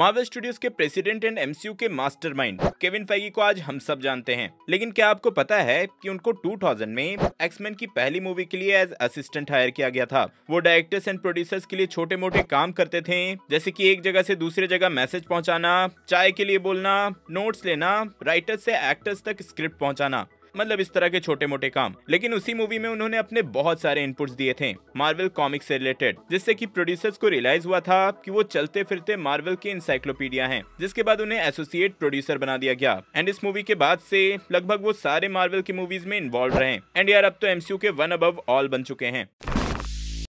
Marvel Studios के president and MCU के mastermind Kevin Feige को आज हम सब जानते हैं लेकिन क्या आपको पता है कि उनको 2000 में एक्समैन की पहली मूवी के लिए एज असिस्टेंट हायर किया गया था वो डायरेक्टर्स एंड प्रोड्यूसर्स के लिए छोटे मोटे काम करते थे जैसे की एक जगह से दूसरे जगह मैसेज पहुँचाना चाय के लिए बोलना नोट्स लेना राइटर्स से एक्टर्स तक स्क्रिप्ट पहुँचाना मतलब इस तरह के छोटे मोटे काम लेकिन उसी मूवी में उन्होंने अपने बहुत सारे इनपुट्स दिए थे मार्वल कॉमिक से रिलेटेड जिससे कि प्रोड्यूसर्स को रियलाइज हुआ था कि वो चलते फिरते मार्वल के इंसाइक्लोपीडिया हैं जिसके बाद उन्हें एसोसिएट प्रोड्यूसर बना दिया गया एंड इस मूवी के बाद से लगभग वो सारे मार्वल की मूवीज में इन्वॉल्व रहे एंड यार अब तो एमसीयू के वन अब ऑल बन चुके हैं